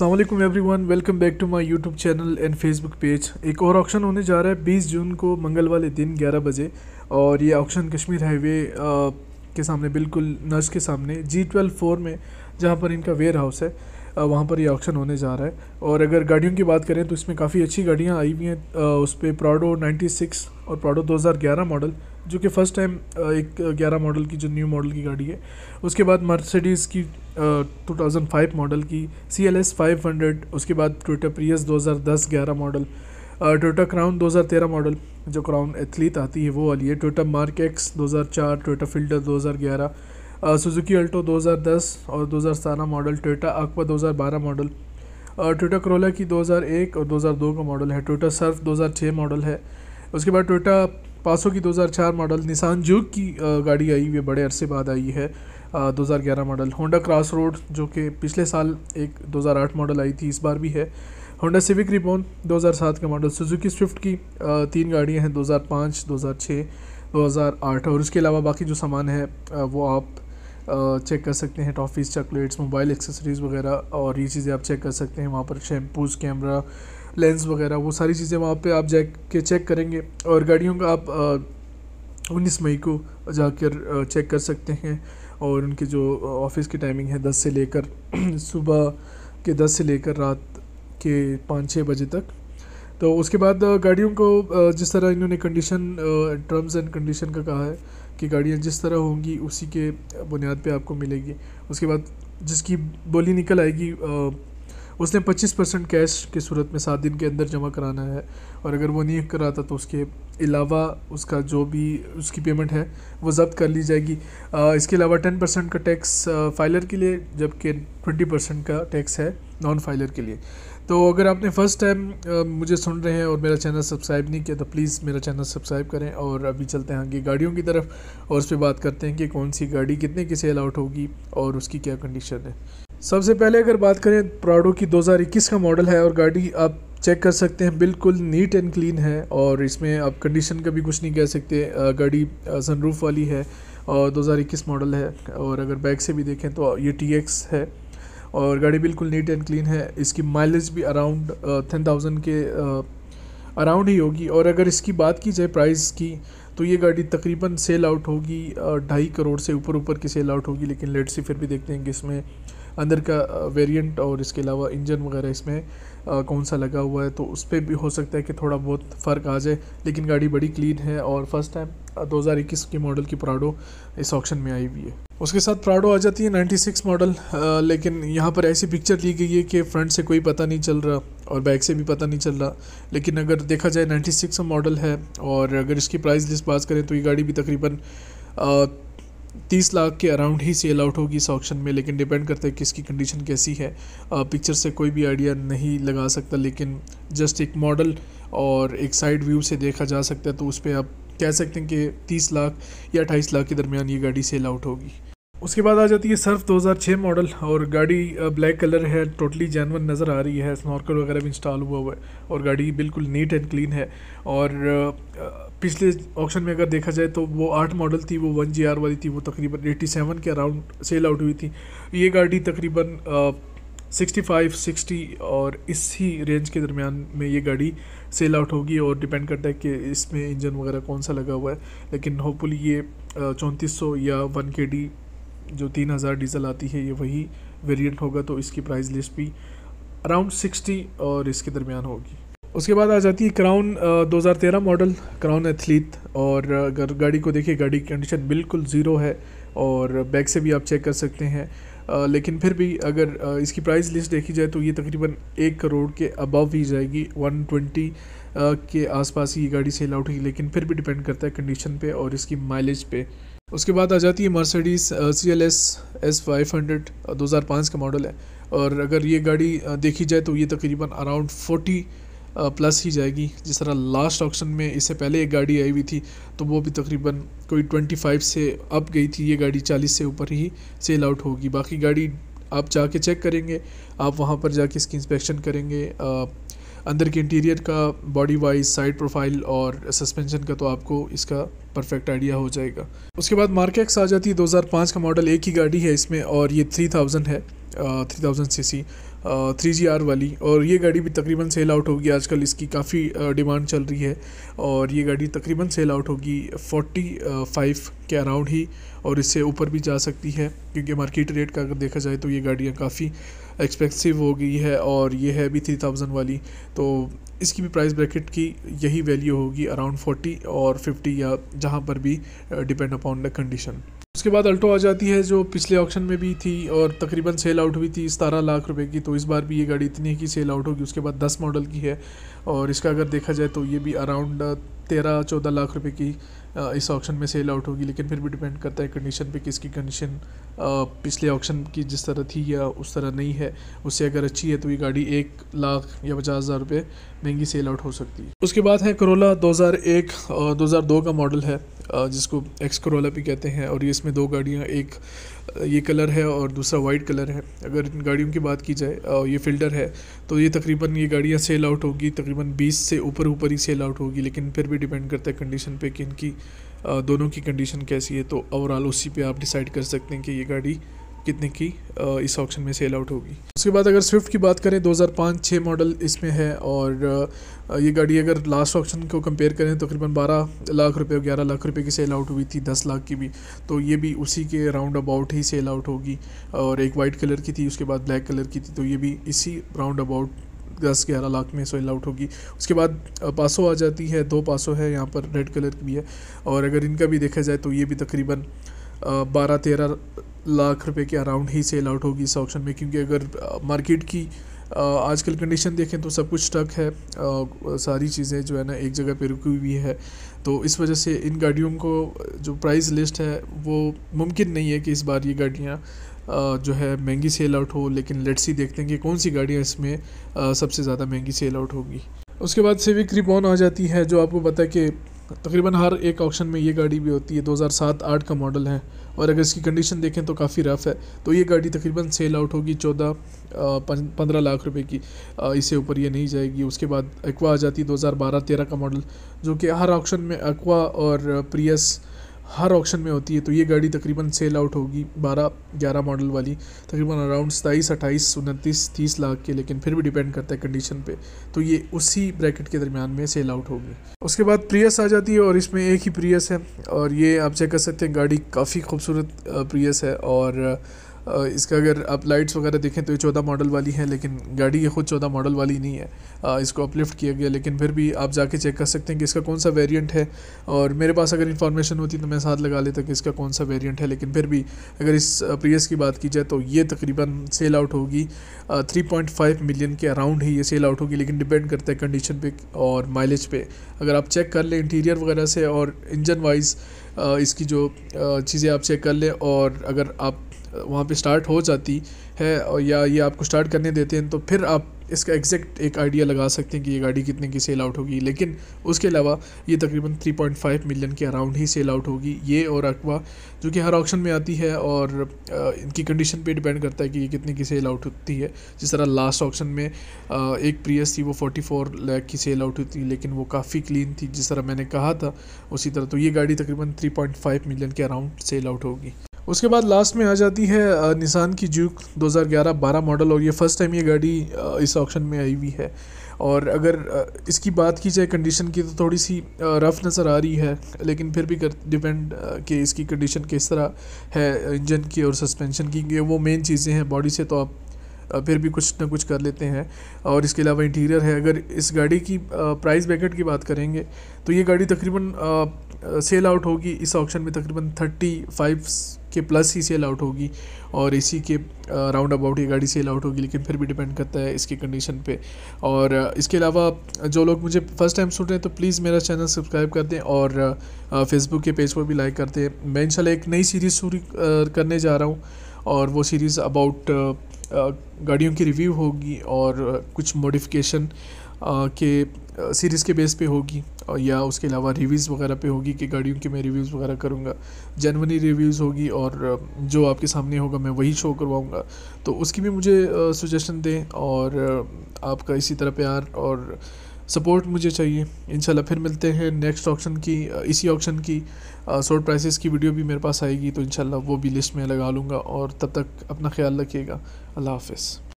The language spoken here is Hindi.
अल्लाम everyone welcome back to my YouTube channel and Facebook page एक और ऑक्शन होने जा रहा है 20 जून को मंगल वाले दिन 11 बजे और ये ऑक्शन कश्मीर हाईवे के सामने बिल्कुल नर्स के सामने जी ट्वेल्व फोर में जहाँ पर इनका वेयर हाउस है वहाँ पर ये ऑक्शन होने जा रहा है और अगर गाड़ियों की बात करें तो इसमें काफ़ी अच्छी गाड़ियाँ आई हुई हैं उस पर प्राडो नाइन्टी और प्राडो दो मॉडल जो कि फ़र्स्ट टाइम एक ग्यारह मॉडल की जो न्यू मॉडल की गाड़ी है उसके बाद मर्सिडीज़ की टू थाउजेंड फाइव मॉडल की C L S five hundred उसके बाद टोटा प्रियस दो हज़ार दस ग्यारह मॉडल टोटा क्राउन 2013 मॉडल जो क्राउन एथलीट आती है वो वाली है टोटा मार्क एक्स दो दो हज़ार ग्यारह सुजुकी अल्टो दो हज़ार दस और दो हज़ार सतारह मॉडल टोटा दो हज़ार बारह मॉडल टोटा करोला की दो हज़ार एक और दो हज़ार दो का मॉडल है टोटा सर्फ दो हज़ार छः मॉडल है उसके बाद टोटा पासो की 2004 मॉडल निसान जूग की गाड़ी आई हुई बड़े अरसे बाद आई है 2011 मॉडल होंडा क्रॉस रोड जो कि पिछले साल एक 2008 मॉडल आई थी इस बार भी है होंडा सिविक रिबोन 2007 का मॉडल सुजुकी स्विफ्ट की तीन गाड़ियाँ हैं 2005 2006 2008 और उसके अलावा बाकी जो सामान है वो आप चेक कर सकते हैं टॉफ़ीज़ चॉकलेट्स मोबाइल एक्सेसरीज़ वगैरह और ये चीज़ें आप चेक कर सकते हैं वहाँ पर शैम्पूज़ कैमरा लेंस वगैरह वो सारी चीज़ें वहाँ पे आप जा के चेक करेंगे और गाड़ियों का आप उन्नीस मई को जाकर चेक कर सकते हैं और उनके जो ऑफिस की टाइमिंग है दस से लेकर सुबह के दस से लेकर रात के पाँच छः बजे तक तो उसके बाद गाड़ियों को जिस तरह इन्होंने कंडीशन टर्म्स एंड कंडीशन का कहा है कि गाड़ियाँ जिस तरह होंगी उसी के बुनियाद पे आपको मिलेगी उसके बाद जिसकी बोली निकल आएगी उसने 25 परसेंट कैश की सूरत में सात दिन के अंदर जमा कराना है और अगर वो नहीं कराता तो उसके अलावा उसका जो भी उसकी पेमेंट है वो जब्त कर ली जाएगी आ, इसके अलावा टेन परसेंट का टैक्स फाइलर के लिए जबकि ट्वेंटी परसेंट का टैक्स है नॉन फाइलर के लिए तो अगर आपने फ़र्स्ट टाइम मुझे सुन रहे हैं और मेरा चैनल सब्सक्राइब नहीं किया तो प्लीज़ मेरा चैनल सब्सक्राइब करें और अभी चलते हैं आगे गाड़ियों की तरफ और उस पर बात करते हैं कि कौन सी गाड़ी कितने किसे अलाउट होगी और उसकी क्या कंडीशन है सबसे पहले अगर बात करें प्राडो की 2021 का मॉडल है और गाड़ी आप चेक कर सकते हैं बिल्कुल नीट एंड क्लीन है और इसमें आप कंडीशन का भी कुछ नहीं कह सकते गाड़ी सनरूफ वाली है और 2021 मॉडल है और अगर बैक से भी देखें तो ये टी है और गाड़ी बिल्कुल नीट एंड क्लीन है इसकी माइलेज भी अराउंड टेन थाउजेंड के अराउंड ही होगी और अगर इसकी बात की जाए प्राइस की तो ये गाड़ी तकरीबन सेल आउट होगी ढाई करोड़ से ऊपर ऊपर की सेल आउट होगी लेकिन लेट से फिर भी देखते हैं कि इसमें अंदर का वेरिएंट और इसके अलावा इंजन वगैरह इसमें कौन सा लगा हुआ है तो उस पर भी हो सकता है कि थोड़ा बहुत फ़र्क आ जाए लेकिन गाड़ी बड़ी क्लीन है और फर्स्ट टाइम 2021 के मॉडल की प्राडो इस ऑप्शन में आई हुई है उसके साथ प्राडो आ जाती है 96 मॉडल लेकिन यहाँ पर ऐसी पिक्चर ली गई है कि फ्रंट से कोई पता नहीं चल रहा और बैक से भी पता नहीं चल रहा लेकिन अगर देखा जाए 96 मॉडल है और अगर इसकी प्राइस लिस्ट बात करें तो ये गाड़ी भी तकरीबन तीस लाख के अराउंड ही सेल आउट होगी इस ऑक्शन में लेकिन डिपेंड करता है कि इसकी कंडीशन कैसी है पिक्चर से कोई भी आइडिया नहीं लगा सकता लेकिन जस्ट एक मॉडल और एक साइड व्यू से देखा जा सकता है तो उस पर आप कह सकते हैं कि तीस लाख या अट्ठाईस लाख के दरमियान ये गाड़ी सेल आउट होगी उसके बाद आ जाती है सर्फ 2006 मॉडल और गाड़ी ब्लैक कलर है टोटली जैनवन नज़र आ रही है स्नॉर्कल वगैरह भी इंस्टॉल हुआ हुआ है और गाड़ी बिल्कुल नीट एंड क्लीन है और पिछले ऑप्शन में अगर देखा जाए तो वो आठ मॉडल थी वो वन जी वाली थी वो तकरीबन एटी सेवन के अराउंड सेल आउट हुई थी ये गाड़ी तकरीबन सिक्सटी फाइव सिक्सटी और इसी रेंज के दरमियान में ये गाड़ी सेल आउट होगी और डिपेंड करता है कि इसमें इंजन वगैरह कौन सा लगा हुआ है लेकिन होपफुली ये चौंतीस सौ या वन के डी जो तीन हज़ार डीजल आती है ये वही वेरिएंट होगा तो इसकी प्राइस लिस्ट भी अराउंड सिक्सटी और इसके दरमियान होगी उसके बाद आ जाती है क्राउन दो हज़ार तेरह मॉडल क्राउन एथलीट और अगर गाड़ी को देखिए गाड़ी की कंडीशन बिल्कुल ज़ीरो है और बैक से भी आप चेक कर सकते हैं लेकिन फिर भी अगर इसकी प्राइस लिस्ट देखी जाए तो ये तकरीबन एक करोड़ के अबव ही जाएगी वन ट्वेंटी के आसपास ही ये गाड़ी सेल आउट होगी लेकिन फिर भी डिपेंड करता है कंडीशन पे और इसकी माइलेज पे उसके बाद आ जाती है Mercedes C L S S five hundred दो हज़ार पाँच का मॉडल है और अगर ये गाड़ी uh, देखी जाए तो ये तकरीबन अराउंड फोर्टी प्लस ही जाएगी जिस तरह लास्ट ऑक्शन में इससे पहले एक गाड़ी आई हुई थी तो वो भी तकरीबन कोई ट्वेंटी फाइव से अप गई थी ये गाड़ी चालीस से ऊपर ही सेल आउट होगी बाकी गाड़ी आप जाके चेक करेंगे आप वहाँ पर जाके इसकी इंस्पेक्शन करेंगे uh, अंदर के इंटीरियर का बॉडी वाइज साइड प्रोफाइल और सस्पेंशन का तो आपको इसका परफेक्ट आइडिया हो जाएगा उसके बाद मार्केक्स आ जाती है 2005 का मॉडल एक ही गाड़ी है इसमें और ये 3000 है three thousand C C three G R वाली और ये गाड़ी भी तकरीबन सेल आउट होगी आजकल इसकी काफ़ी डिमांड चल रही है और ये गाड़ी तकरीबन सेल आउट होगी फोर्टी फाइव के अराउंड ही और इससे ऊपर भी जा सकती है क्योंकि मार्केट रेट का अगर देखा जाए तो ये गाड़ियाँ काफ़ी एक्सपेंसिव हो गई है और ये है भी थ्री थाउजेंड वाली तो इसकी भी प्राइस ब्रैकेट की यही वैल्यू होगी अराउंड फोर्टी और फिफ्टी या जहाँ पर भी डिपेंड अपॉन द कंडीशन उसके बाद अल्टो आ जाती है जो पिछले ऑप्शन में भी थी और तकरीबन सेल आउट हुई थी सतारह लाख रुपए की तो इस बार भी ये गाड़ी इतनी की सेल आउट होगी उसके बाद दस मॉडल की है और इसका अगर देखा जाए तो ये भी अराउंड तेरह चौदह लाख रुपए की इस ऑक्शन में सेल आउट होगी लेकिन फिर भी डिपेंड करता है कंडीशन पे किसकी कंडीशन पिछले ऑक्शन की जिस तरह थी या उस तरह नहीं है उससे अगर अच्छी है तो ये गाड़ी एक लाख या पचास हज़ार रुपये महंगी सेल आउट हो सकती है उसके बाद है करोला 2001 2002 का मॉडल है जिसको एक्स करोला भी कहते हैं और ये इसमें दो गाड़ियाँ एक ये कलर है और दूसरा वाइट कलर है अगर इन गाड़ियों की बात की जाए और ये फिल्टर है तो ये तकरीबन ये गाड़ियाँ सेल आउट होगी तकरीबन 20 से ऊपर ऊपर ही सेल आउट होगी लेकिन फिर भी डिपेंड करता है कंडीशन पे कि इनकी दोनों की कंडीशन कैसी है तो ओवरऑल उसी पर आप डिसाइड कर सकते हैं कि ये गाड़ी कितने की इस ऑक्शन में सेल आउट होगी उसके बाद अगर स्विफ्ट की बात करें 2005-6 मॉडल इसमें है और ये गाड़ी अगर लास्ट ऑक्शन को कंपेयर करें तो तकरीबन 12 लाख रुपए और 11 लाख रुपए की सेल आउट हुई थी 10 लाख की भी तो ये भी उसी के राउंड अबाउट ही सेल आउट होगी और एक वाइट कलर की थी उसके बाद ब्लैक कलर की थी तो ये भी इसी राउंड अबाउट दस ग्यारह लाख में सेल आउट होगी उसके बाद पासो आ जाती है दो पासो है यहाँ पर रेड कलर की भी है और अगर इनका भी देखा जाए तो ये भी तकरीबन बारह तेरह लाख रुपए के अराउंड ही सेल आउट होगी इस ऑप्शन में क्योंकि अगर मार्केट की आजकल कंडीशन देखें तो सब कुछ स्टक है आ, सारी चीज़ें जो है ना एक जगह पर रुकी हुई है तो इस वजह से इन गाड़ियों को जो प्राइस लिस्ट है वो मुमकिन नहीं है कि इस बार ये गाड़ियाँ जो है महंगी सेल आउट हो लेकिन लेट्स ही देखते हैं कि कौन सी गाड़ियाँ इसमें सबसे ज़्यादा महंगी सेल आउट होगी उसके बाद सिविक रिबॉन आ जाती है जो आपको पता है कि तकरीबन हर एक ऑप्शन में ये गाड़ी भी होती है 2007-8 का मॉडल है और अगर इसकी कंडीशन देखें तो काफ़ी रफ़ है तो ये गाड़ी तकरीबन सेल आउट होगी चौदह पंद्रह लाख रुपए की इसे ऊपर ये नहीं जाएगी उसके बाद एक्वा आ जाती है दो का मॉडल जो कि हर ऑप्शन में एक्वा और प्रियस हर ऑक्शन में होती है तो ये गाड़ी तकरीबन सेल आउट होगी 12 11 मॉडल वाली तकरीबन अराउंड सताईस अट्ठाईस उनतीस तीस लाख के लेकिन फिर भी डिपेंड करता है कंडीशन पे तो ये उसी ब्रैकेट के दरमियान में सेल आउट होगी उसके बाद प्रियस आ जाती है और इसमें एक ही प्रियस है और ये आप चेक कर सकते हैं गाड़ी काफ़ी खूबसूरत प्रियस है और इसका अगर आप लाइट्स वगैरह देखें तो ये चौदह मॉडल वाली है लेकिन गाड़ी ये खुद चौदह मॉडल वाली नहीं है इसको अपलिफ्ट किया गया लेकिन फिर भी आप जाके चेक कर सकते हैं कि इसका कौन सा वेरिएंट है और मेरे पास अगर इन्फॉर्मेशन होती तो मैं साथ लगा लेता कि इसका कौन सा वेरिएंट है लेकिन फिर भी अगर इस प्रियस की बात की जाए तो ये तकरीबन सेल आउट होगी थ्री पॉइंट फाइव मिलियन के अराउंड ही ये सेल आउट होगी लेकिन डिपेंड करता है कंडीशन पर और माइलेज पर अगर आप चेक कर लें इंटीरियर वगैरह से और इंजन वाइज इसकी जो चीज़ें आप चेक कर लें और अगर आप वहाँ पे स्टार्ट हो जाती है और या ये आपको स्टार्ट करने देते हैं तो फिर आप इसका एग्जैक्ट एक आइडिया लगा सकते हैं कि ये गाड़ी कितने की सेल आउट होगी लेकिन उसके अलावा ये तकरीबन 3.5 मिलियन के अराउंड ही सेल आउट होगी ये और अकवा जो कि हर ऑप्शन में आती है और इनकी कंडीशन पे डिपेंड करता है कि ये कितने की सेल आउट होती है जिस तरह लास्ट ऑप्शन में एक प्रियस थी वो 44 फोर की सेल आउट होती लेकिन वो काफ़ी क्लीन थी जिस तरह मैंने कहा था उसी तरह तो ये गाड़ी तकरीबन थ्री मिलियन के अराउंड सेल आउट होगी उसके बाद लास्ट में आ जाती है निसान की जूक 2011-12 मॉडल और ये फ़र्स्ट टाइम ये गाड़ी इस ऑप्शन में आई हुई है और अगर इसकी बात की जाए कंडीशन की तो थोड़ी सी रफ़ नज़र आ रही है लेकिन फिर भी कर डिपेंड कि इसकी कंडीशन किस तरह है इंजन की और सस्पेंशन की ये वो मेन चीज़ें हैं बॉडी से तो आप फिर भी कुछ ना कुछ कर लेते हैं और इसके अलावा इंटीरियर है अगर इस गाड़ी की प्राइस ब्रैकेट की बात करेंगे तो ये गाड़ी तकरीबन सेल आउट होगी इस ऑक्शन में तकरीबन थर्टी फाइव के प्लस ही सेल आउट होगी और इसी के राउंड अबाउट ये गाड़ी सेल आउट होगी लेकिन फिर भी डिपेंड करता है इसकी कंडीशन पे और इसके अलावा जो लोग मुझे फर्स्ट टाइम सुन रहे हैं तो प्लीज़ मेरा चैनल सब्सक्राइब कर दें और फेसबुक के पेज पर भी लाइक कर दें मैं इंशाल्लाह एक नई सीरीज़ शुरू करने जा रहा हूँ और वो सीरीज़ अबाउट गाड़ियों की रिव्यू होगी और कुछ मॉडिफिकेशन के सीरीज़ के बेस पे होगी या उसके अलावा रिव्यूज़ वगैरह पे होगी कि गाड़ियों के मैं रिव्यूज़ वगैरह करूँगा जनवरी रिव्यूज़ होगी और जो आपके सामने होगा मैं वही शो करवाऊँगा तो उसकी भी मुझे सुजेशन दें और आपका इसी तरह प्यार और सपोर्ट मुझे चाहिए इंशाल्लाह फिर मिलते हैं नेक्स्ट ऑप्शन की इसी ऑप्शन की शॉर्ट प्राइसेस की वीडियो भी मेरे पास आएगी तो इंशाल्लाह वो भी लिस्ट में लगा लूँगा और तब तक अपना ख्याल रखिएगा अल्लाह हाफिज़